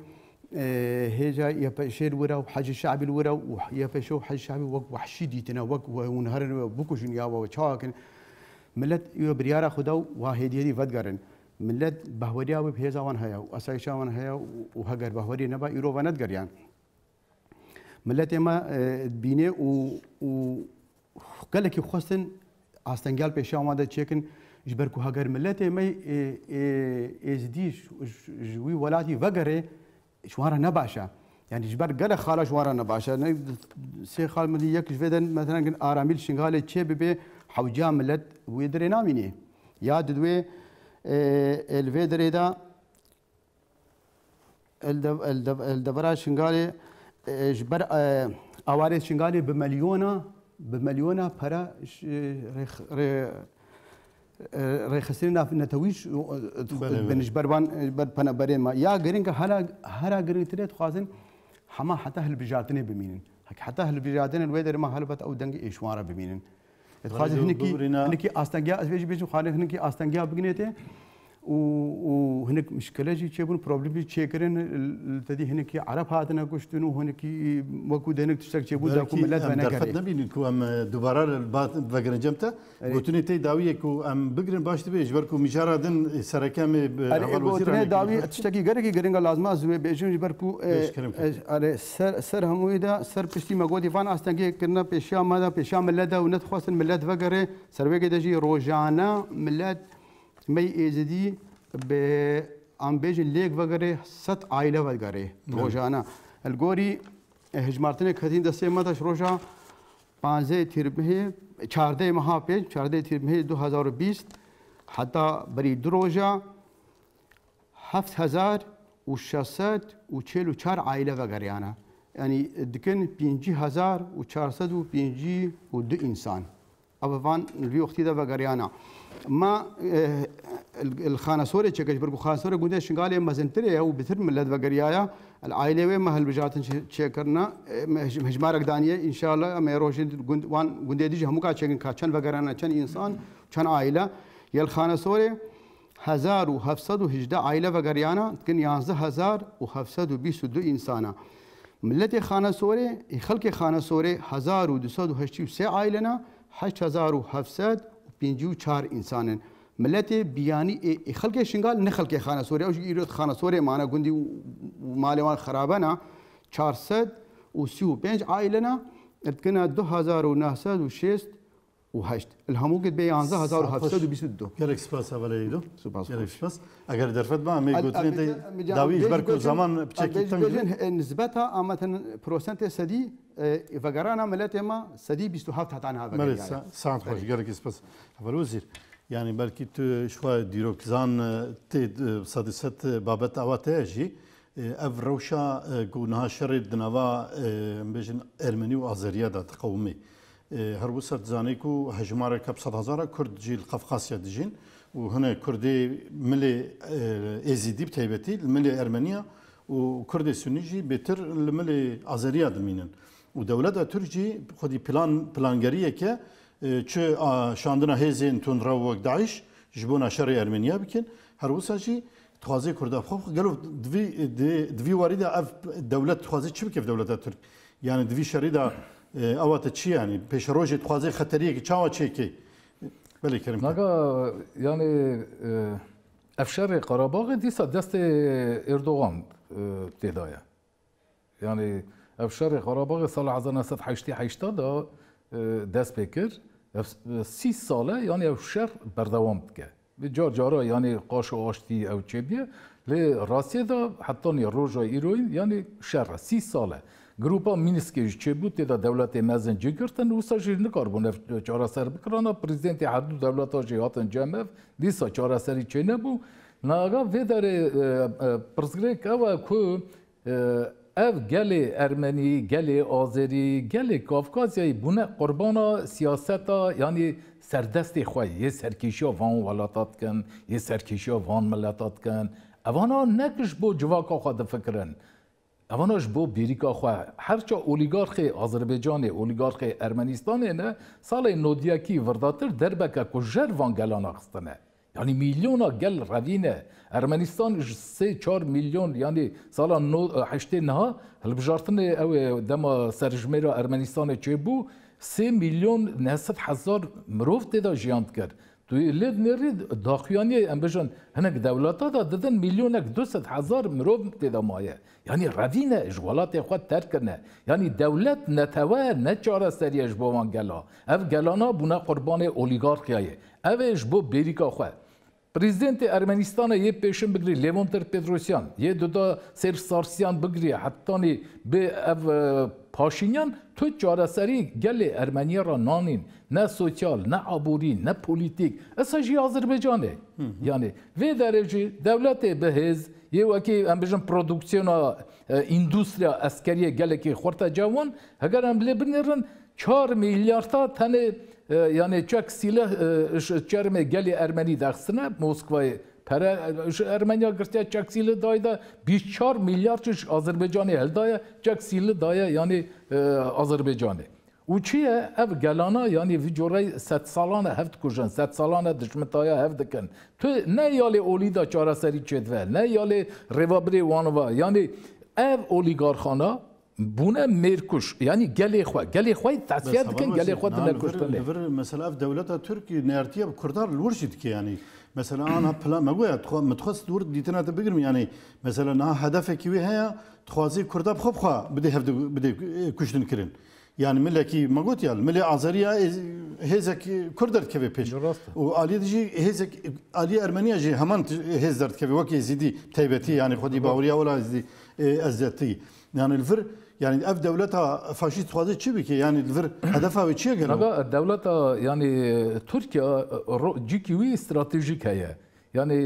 هيجا اه، يفشير ورا وحج الشعب الورا ويفشو حج الشعب وحشيديتنا وك ونهر بوكوشن يا وشاكن ملت ایو بریار خدا و واحدیتی ودگرن ملت بهوریا و پیزاوان هیا و اسایشاوان هیا و هگر بهوری نبا ایرو وند گریان ملت ما بینه و و کله کی خوستن استنگال پیش آمده چکن جبر کو هگر ملت ما از دیش جوی ولاتی وگره شواره نباشه يعني جبر قال خالش ورا نباشا سي خال مدي يك جفدن مثلا آراميل شنغالي تشي بي hewciya millet wê dirê namînî ya di wê el vê dirê de devera şingalê ji ber awarê şingalê bi milyona bi milyona para rêxistirina netewîş binijber wan ber peneberê me ya giring hera hera girîngtirê dixwazin hema heta hilbijartinê bimînin heta hilbijartinên wê derê me helbet ew dengê êşwara bimînin
Etfazı hınki, hınki
astangya, azveci bizim hane hınki astangya bugün ete. وهناك مشكله جي تشابون بروبليم جي تشاكرن تدي هناك عرب هادنا كشتنو هناك وكو دانك تشتاك تشابون داكو ملات انا كاري فتنا
بين كو ام دوباره بغرن جمتا قلتني تي داوي كو ام بغرن باش تبي جبر كو مشاره دن سركام اول وزير انا داوي تشتاكي غير كي غرنغا
لازم زوي بيجون جبر كو على سر سر همويدا سر بشتي مغودي فان استنكي كنا بيشا مادا بيشا ملادا وندخوسن ملات فقره سرويكي دجي روجانا ملات ecedi be ambejin lek vagare sat aile vagare rojana. Elgori hicmartine katin da semataş roja 15 tirmhi 14 maha peş 14 tirmhi 2020 hatta beri droja 7000 و 644 عائله وغیره یعنی دکن 5452 انسان ابوان وی وختی دا وگریانا ما آه، الخانسوري تشيكش بركو خانسوري قلنا شنقالي مزنتري او بتر من لد وقريايا العائلة وي مهل بجات تشيكرنا آه، هجمارك دانية ان شاء الله اما روشن وان قندي ديجي هموكا تشيكن كا چن وقرانا چن انسان چن عائلة يل خانسوري هزار و هفصد و هجده عائلة وقريانا تكن يانزه هزار و هفصد و بيس دو انسانا ملت خانسوري خلق خانسوري هزار و دوسد و هشتي و سي عائلنا 8754 انسانن ملت بیانی خلق شنگال نه خلق خانه سوریه او ایراد خانه سوریه معنا گوندی مالوان خرابانا 435 عائلنا اتکنا 2906 وهشت الهموگت به 11722
گەلێک سپاس ئەڤەلەیدو سپاس ئەگەر دەرفەت با میگوترێن داویش بركو زمان پچێکی
نسبەتە ئامەتەن پرۆسەنتێ سدي ڤەگەرانە ملەتێ ما
سەدی 27 هەتان هاوە سان خۆش گەلێکی سپاس ئەڤەلوزیر یعنی بەلکی تو شوای دیرۆکزان آه، تێ آه، سەدی سەد آه، بابەت ئەوە تێژی ئەڤ ڕەوشە گوناها شەڕێ دنەوە بێژن ئەرمەنی و ئازەریەدا تقەومی هر بو سرد زانی کو هجمار کب صد هزار کرد جیل قفقاسیا دیجین و هنا کردی ملی ازیدی بتیبتی ملی ارمنیا و کرد سنیجی بهتر ملی آذریا دمینن و دولت ترکی خودی پلان پلانگریه که چه شاندنا هزین تندرا و داعش جبونا شر ارمنیا بکن هر بو ساجی توازی کرد خب قالوا دوی دوی وارد دولت توازی چی بکف دولت ترک یعنی دوی شریدا ئەوە تە چیانی پێشە ڕۆژی خوازی خەتەریەکی چاوە چێکی بەلی کرد ناگا
ینی ئەفشەڕی قەرەباغی دیسا دەستی ئێردۆغان تێدایە ینی ئەفشەڕی قەرەباغی ساڵ 1970دا دەست پێ کرد سی ساڵە ینی ئەو شەر بەردەوام بکە جار جارە ینی قاش و ئاشتی ئەو چێبیە لێ ڕاستیدا حتانی ڕۆژای ئیرۆین ینی شەڕە سی ساڵە گروپا مینسکی چبوت دا دولت مزن جگرتن روسا جیرن کاربونه چاره سر بکرانا پرزیدنت هر دو دولت ها جهاتن جمعف دیسا چاره سری چه نبو ناغا وی در پرزگریک اوه که ev gelê Ermenî, gelê Azerî, gelê Kavkazyayê bûne qurbana siyaseta yanî serdestê xwe yê serkêşiya van welata dikin, yê serkêşiya van milleta dikin. Evana nekir ji bo civaka xwe difikirin. اواناش بو بیریکا خو هرچا اولیگارخ آذربایجان اولیگارخ ارمنستان نه سال نودیاکی ورداتر دربکا کوجر وانگلان اخستنه یعنی میلیون گل روینه ارمنستان 3 4 میلیون یعنی سال 8 نه هلبجارتن او دما سرجمیرا ارمنستان چه بو 3 میلیون 900 هزار مروف تدا جیانت کرد توی لید نری داخیانی ام بجن هنگ دولتا دا ددن میلیونک دوست هزار مروب تیدا مایه یعنی روینه اجوالات خود تر کنه یعنی دولت نتوه نچاره سری اجبوان گلا اف گلانا بونه قربان اولیگارکیه او اجبو بریکا خود پریزیدنتی ئەرمەنیستانە یە پێشم بگری لێوانتر پێدرۆسیان یە دودا سێر سارسیان بگریە حتانی بێ ئەv پاشینیان تو چارەسەری gelê ئەرمەنیە را نانین نه سوسیال نه ئابووری نه پلیتیک ئەسە ژی ئازربێجانê یانê vê derêjî dewletê bihêz yê wekî em bijin produksiyona îndusriya e, eskeriye gelekî xwarta cewan heger em lê binêrin 4 milyarda tenê yani çak silah e, çerme geli Ermeni daxsına Moskva'yı Pere Ermeniya girtiya çak silah dayda 1 milyar çiş Azerbaycan'ı heldaya çak silah daya yani e, Azerbaycan'ı. Uçiye ev gelana yani vicoray set salana heft kujan, set salana düşmetaya heft dikin. Tu ne yali olida çaraseri çedve, ne yali revabri vanva yani ev oligarxana بونا ميركوش يعني قالي خوا قالي خوا تعسيات كان قالي خوا دنا كردستان نفر
مثلا في دولة تركي نارتيا بكردار الورشد كي يعني مثلا انا بلا ما قوي متخص دور ديتنا تبقرم يعني مثلا ها هدفك وي هيا تخوازي كردا بخو بخو بدي هفد بدي كشتن كرن يعني ملكي ما قلت يعني ملي ازريا هزك كردر كبي بيش وعلي دجي هزك علي ارمنيا جي همان هزرت كبي وكي زيدي تايبتي يعني خدي باوريا ولا زيدي ازيتي يعني الفر یعنی اف دولتا فاشیست خوازه چی بکی یعنی دور هدف او چیه گنو نگا
دولتا یعنی ترکیه جیکی وی استراتژیک هیه یعنی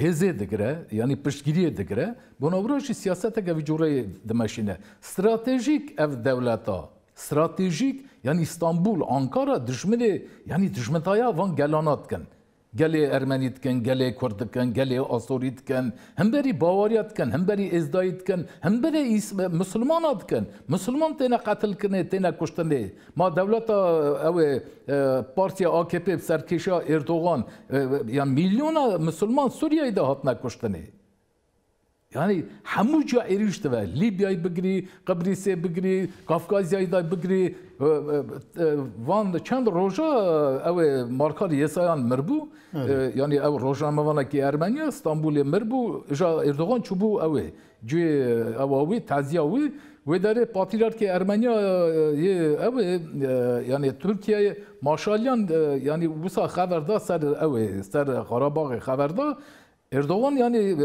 hêzê digire yanî piştgiriyê digire Bonavra jî siyaseta ev coreyê dimeşîne. Stratejîk ev dewleta stratejîk yani İstanbul, Ankara dijminê yani dijmetaya van gelana dikin. gelê Ermenî dikin, gelê Kurd dikin, gelê Asorî dikin, hemberî bawariya dikin, hemberî êzdayî dikin, hemberê Müslümana dikin. Müslüman têne qetilkinê, têne kuştinê. Ma dewleta ew ê Partiya AKP serkêşiya Erdogan ya milyona Müslüman Suriyeyê de hatine kuştinê. يعني همو جا عێریش دەوە لیبیای بگری قبری سێ بگری کافکازیایدا بگری وان چەند ڕۆژە ئەوێ مارکاری یێسایان مربوو ینی ئەو ڕۆژنامەوانەکی ئەرمەنیا ستانبولێ مربوو ژا ئێردۆغان چوو بوو ئەوێ گوێ ئەوەوی تازیاوی وێدارێ پاتیرارکی ئەرمەنیا ئەوێ ینی تورکیای ماشالیان ینی وسا خەبەردا سەر ئەوێ سەر خەراباغی خەبەردا Erdoğan yani e,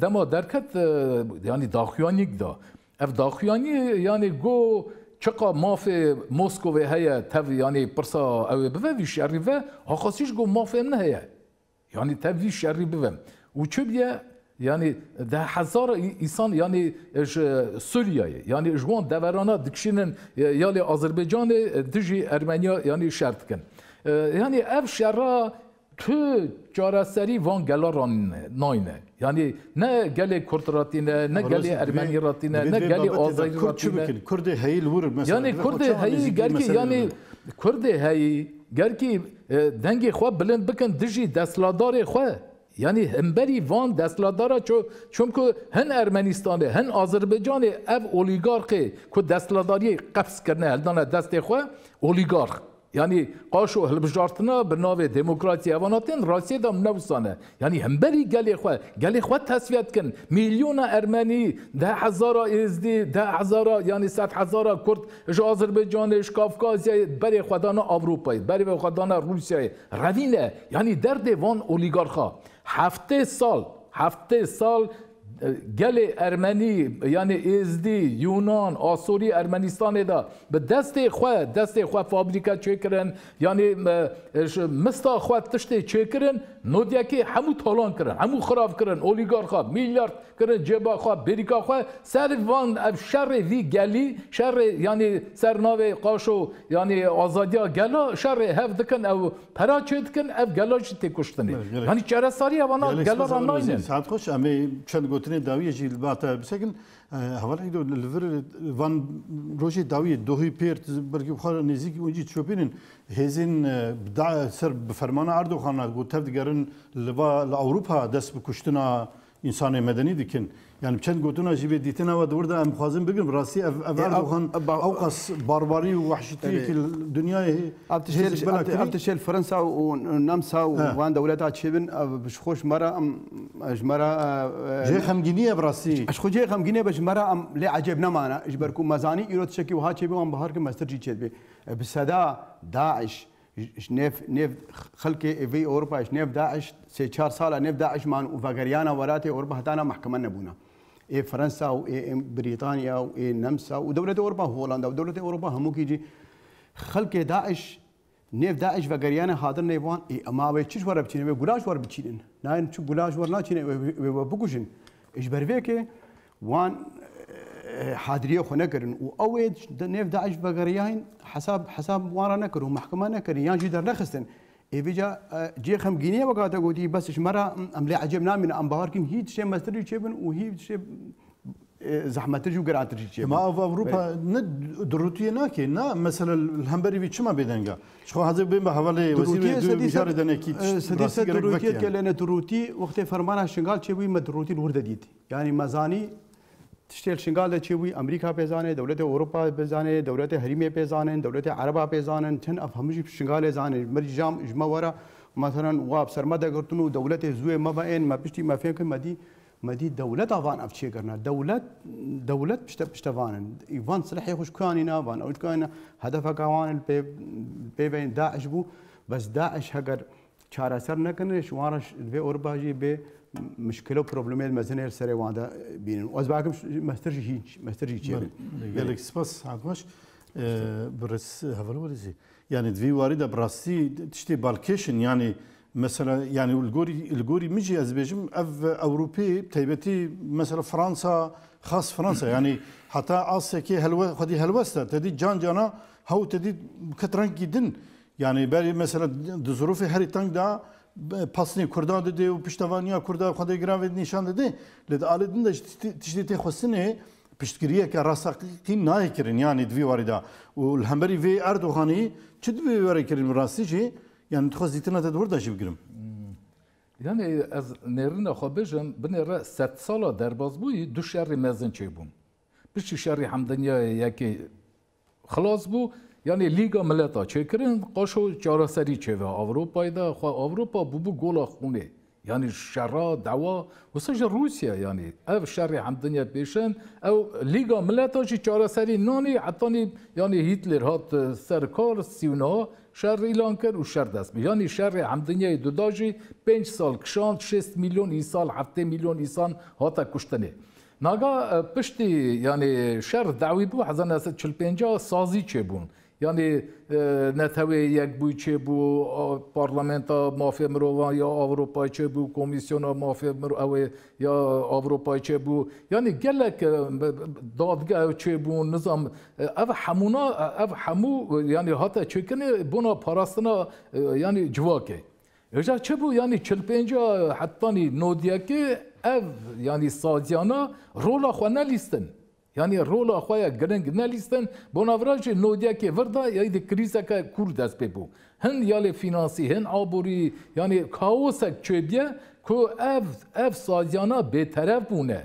dema derket e, yani daxuyanik da. Ev daxuyani yani go çaka mafê Moskovê heye tev yani pirsa ew bive vî şerî ve haxasîş go mafê ne heye. Yani tev vî şerî bivem. û çibiye yani de hezara insan yani e, ji Suriyayê yani ji wan deverana dikşînin yalê Azerbaycanê dijî Ermeniya yani şer dikin. Yani ev şerra تو جارسری وان گلا ران ناینه یعنی نه گلی کرد راتینه نه گلی ارمنی راتینه نه گلی آذری راتینه کرد هیل ور مثلا یعنی کرد هی گرکی یعنی کرد هی گرکی دنگی خو بلند بکن دجی دستلادار خو یعنی همبری وان دستلادارا چو چون که هن ارمنستانه هن آذربایجان اف اولیگارخه که دستلاداری قبض کرنه هلدان دست خو اولیگارخ یعنی قاش و هلبجارتنا به ناو دموکراتی اواناتین راسی دام نوسانه یعنی همبری گلی خواه گلی خواه تصویت کن میلیون ارمانی ده هزارا ایزدی ده هزارا یعنی ست هزارا کرد اش آذربایجان اش کافکازی بری خودان اوروپایی بری خودان روسیه، روینه یعنی درد وان اولیگارخا هفته سال هفته سال گل ارمنی یعنی ازدی یونان آسوری ارمنستان دا به دست خو دست خو فابریکا چکرن یعنی مستا خو تشت چکرن نودیا که همو تالان کرن همو خراب کرن اولیگارخا میلیارد کرن جبا خو بریکا خو سر وان شر وی گلی شر یعنی سر ناو قاشو یعنی آزادیا گلا شر هف دکن او پرا چد کن اف گلا چی تکشتنی یعنی چرا ساری اوانا گلا را ناینن
ساعت خوش امی چند گوتر کردن داویه جیل باتا بسکن هوالا ایدو لفر وان روزی داویه دوهی پیرت برگی بخار نزیکی اونجی چوبینن هزین بدع سر بفرمان اردو خانه گو تفت گرن لوا لأوروپا دست بکشتنا انسان مدنی دیکن یعنی چند گوتونا جیب دیتن و دور ده ام خوازم بگم راستی اف اف اردوغان او قص بارباری و وحشتی که دنیای ابتشل ابتشل فرنسا و نمسا
و وان دولت عتشبن بش خوش مرا ام اش مرا جه خمگینیه براستی اش خو جه خمگینیه بش مرا ام لی عجب نمانه اش برکو مزانی ایراد شکی و ها چبی وان بهار که مستر جی چد بی بسدا داعش نف نف خلق في اوروبا نف داعش سي 4 سالا نف داعش مان وفاغريانا وراتي اوروبا هتانا محكمه نبونا فرنسا او بريطانيا او نمسا او دوله اوروبا هولندا او دوله اوروبا همو کیږي خلک داعش نیف داعش و گریان حاضر نیوان ای اما و چیش وار بچینه و گلاش وار بچینن نه این چو گلاش وار ناچینه و بکوشن اش بروی که وان حاضریه خو نکرن و اوید نیف داعش و گریان حساب حساب وارا نکرن و محکمه نکرن یان جی در نخستن ایویجا جی خمگینی وقتا گویی بسش مرا عملی عجب نامین ام باور کن هیچ شی مستری چه بن و هیچ شی
زحمتش و قرانتش چه ما او اروپا نه دروتی نه که نه مثلا الهمبری وی چما بدنگا شو حاضر بیم به حواله وزیر دو میشار دنه کی سدیس دروتی که
لنه دروتی وقت فرمان شنگال چه بی مدروتی لورد دید یعنی مزانی تشتیل شنگال چی وی امریکا پیزانه دولت اروپا پیزانه دولت حریم پیزانن دولت عربا پیزانن تن اف همش شنگال زانه مرجام جموره مثلا واب سرمده گرتنو دولت زوی مبعین ما پشتی ما فکر مدی مدی دولت آوان اف چی کرنا دولت دولت پشت پشتوانن ایوان سلاح خوش کانینا وان اوش کانینا هدف کانن پیوین داعش بو بس داعش هگر چاره سر نکنه شوارش به اروپا جی به مشکل و پرۆبلمێت مەزنێر سەرێ وادا
بینن ئەس باکم مەستەرژی هیچ مەستەرژی چێ گەلێک سپاس هاتمەش برس هەڤەرەوەریزی یعنی دوی واری دە بڕاستی تشتێ بالکێشن ینی مثلا يعني الجوري الجوري مجي ازبيجم اف اوروبي تيبتي مثلا فرنسا خاص فرنسا يعني (clears throat) حتى اسكي هلو خدي هلوستا تدي جان جانا هو تدي كتران جدا يعني بالي مثلا ظروف هري تانك دا پاسنی کوردان داده و پشتوانیا کوردا خدای گرام نشان داده لد آل دین دش تشتی تی خسنه پشتگیریه که راستقی نایکرین یعنی دوی واردا و الهمبری وی اردوغانی چه دوی واری کرین راستی چی یعنی تو خزیتنا تدور داشی
بگیرم یعنی از نرین خواه بجم بنیره ست سالا درباز بوی دو شهر مزن چه بوم پیشی شهر حمدنیا یکی خلاص بو یعنی لیگا ملتا چکرین قاشو چارسری چوه اوروپای دا خو اوروپا بوبو گولا خونه یعنی شرا دوا وسج روسیا یعنی او شر هم دنیا پیشن او لیگا ملتا چی چارسری نانی عطانی یعنی هیتلر هات سرکار سیونا شر ایلان کرد و شر دست بید. یعنی شر هم دنیا دوداجی پنج سال کشان 6 میلیون انسان 7 میلیون انسان هاتا کشتنه ناگا پشتی یعنی شر دعوی بو حزن 45 سازی چه بون یعنی نتوی یک بوی چه بو پارلمانتا مافی مروان یا اوروپای چه بو کمیسیون مافی مروان یا اوروپای چه بو یعنی گلک دادگاه چه بو نظام او همونا او همو یعنی حتی چکنه بونا پاراستنا یعنی جواکه اجا چه بو یعنی 45 حتی نودیه که او یعنی سازیانا رولا خو نه لیستن Yani rola xwaya giring nelîstin, bonaviran jî nodiyekê virda ya di krîzeke kur dest pê bû. Hin yalê finansî, hin aborî, yani kaosek çêbiye ku ev ev sazyana bêterev bûne.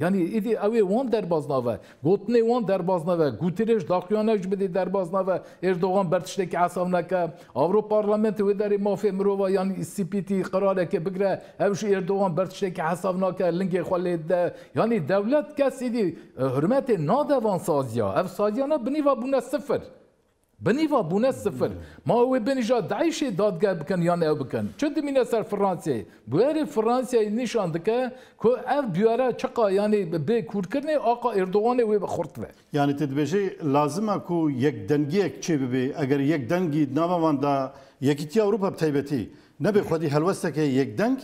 یعنی ایدی اوی وان درباز ناوه گوتنی وان درباز ناوه گوتیرش داقیانه جو بدی درباز ناوه اردوغان برتشته که عصاب نکه اورو پارلمنت و داری مافی مروه یعنی سی پی تی قراره که بگره اوش اردوغان برتشته که عصاب نکه لنگ خوالی ده یعنی دولت کسی دی حرمت نادوان سازیا او سازیا نه بنی و بونه صفر بنیوا بوونه صفر ما وی بنیجا داعش دادگاه بکن یا نه بکن چه دمینه سر فرانسه بیاره فرانسه نشان دکه که اف بیاره چقا یعنی به کور کرنه آقا اردوغان وی بخورت
و یعنی تدبیجی لازمه که یک دنگی یک چه ببی اگر یک دنگی ناموان دا یکیتی اروپا بتایبتی نبی خودی هلوسته که یک دنگ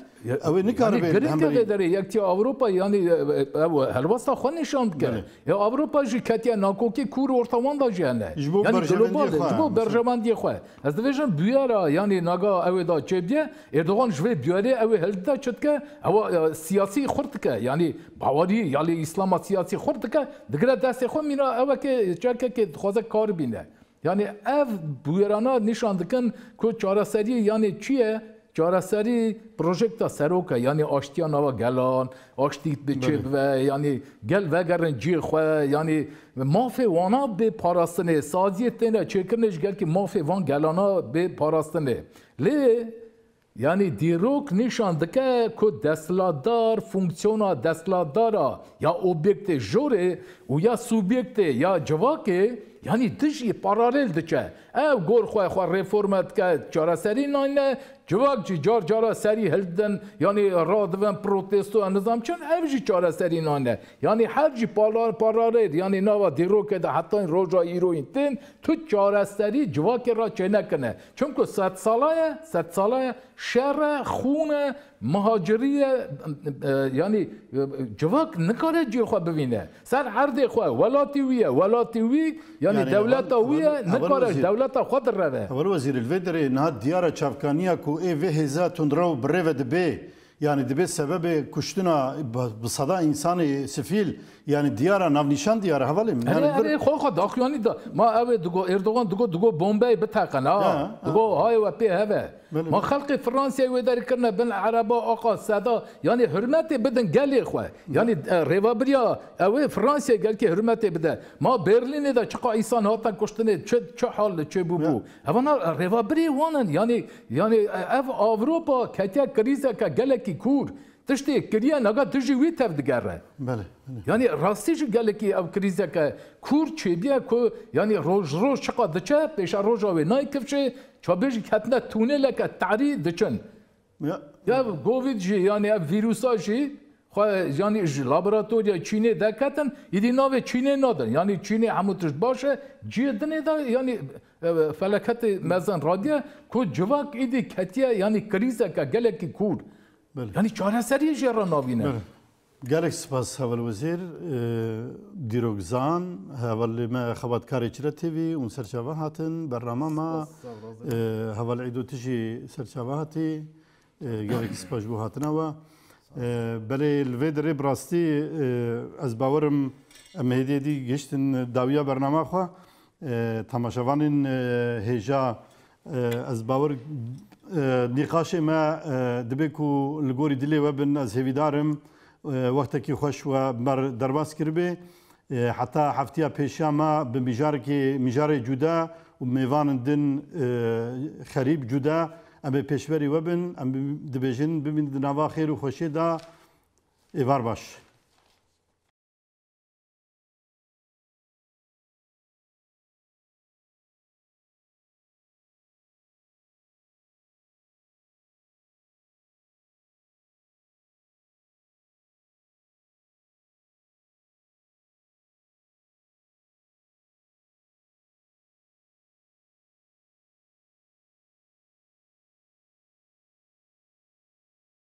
او نکاره به گرین که
داره یکتی اروپا یعنی او هلوستا خو نشاند کرد یا اروپا جی کتی ناکوکی کور ورتوان دا جهنه یعنی گلوبال جبو برجمندی خو از دویژن بیارا یعنی ناگا او دا چبیه اردوغان جوی بیاره او هلدا چتکه او سیاسی خورد که یعنی باوری یعنی اسلام سیاسی خورد که دگره دست خو میرا او که چرکه که خوازه کار بینه یعنی اف بویرانا نشان دکن که چارسری یعنی چیه؟ چارسری پروژکتا سروکه یعنی آشتیا نوا گلان آشتی بچه و یعنی گل وگرن جی خواه یعنی مافه وانا به پاراستنه سازیت تینه چکرنش گل که مافه وان گلانا به پاراستنه لی یعنی دیروک نشان دکه که دستلادار فونکسیونا دستلادارا یا اوبیکت جوره و یا سوبیکت یا جواکه یعنی دژی پارالل دچه او گور خواه خواه ریفورمت که چارا سری نه جواب جی جار جارا سری هلدن یعنی رادون پروتستو نظام چون او جی چارا سری نه یعنی هر جی پارالل یعنی نوا دیرو که ده حتی روجا ایرو این تین تو چارا سری جواب را چه نکنه چون که صد ساله صد ساله شر خونه مهاجری یعنی جواک نکاره جی خو ببینه سر عرض خو ولاتی ویه ولاتی وی یعنی دولت ویه نکاره دولت خود روه
اول وزیر الفدر نه دیار چافکانیا کو ای وی هزا تندرو برود به یعنی دبی سبب کشتنا بصدا انسان
سفیل یعنی دیارا نونیشان دیارا حوالی من اره اره خو خو داخیانی دا ما اوه دگو اردوغان دگو دگو بمبه بتاقنا دگو های و پی هوه ما خلق فرانسیا و در کرنا بن عربا آقا صدا یعنی حرمت بدن گلی خو یعنی ریوابریا اوه فرانسیا گل که حرمت بده ما برلین دا چقا ایسان هاتن کشتنه چه چه حال چه بو بو اوانا ریوابری وانن یعنی یعنی اف اوروبا کتیا کریزا که گلکی کور تشتی کریه نگا دژی وی تف دگره بله یعنی راستی جو گله کی او کریزه که کور چه بیا کو یعنی روز روز چقا دچه پیش روز او نای کفچه چابش کتنه تونل که تعری دچن یا کووید جی یعنی ویروسا جی خو یعنی لابراتوریا چینی دکتن یدی ناو چینی نادن یعنی چینی هموتش باشه جی دنه دا یعنی فلکت مزن رادیه کو جواک ایدی کتیه یعنی کریزه که گله کی کور بله. یعنی چهار سری جرا نابینه بله. گلک
سپاس هول وزیر دیروگزان هول ما خواد کاری چرا تیوی اون سرچاوه هاتن برنامه ما هول عیدو تجی سرچاوه هاتی گلک سپاس بو هاتنه و بله الوی دری براستی از باورم امهدی دی گشتن داویا برنامه خواه تماشاوانین هیجا از باور نقاش ما دبکو لگوری دلی و بن از هیویدارم وقتی که خوش و بر درواز کربه حتی هفتیا پیشاما به میجار که میجار جدا و میوان دن خریب جدا ام پیشوری و بن ام دبیجن ببین دنوا خیر و خوشی دا ایوار باش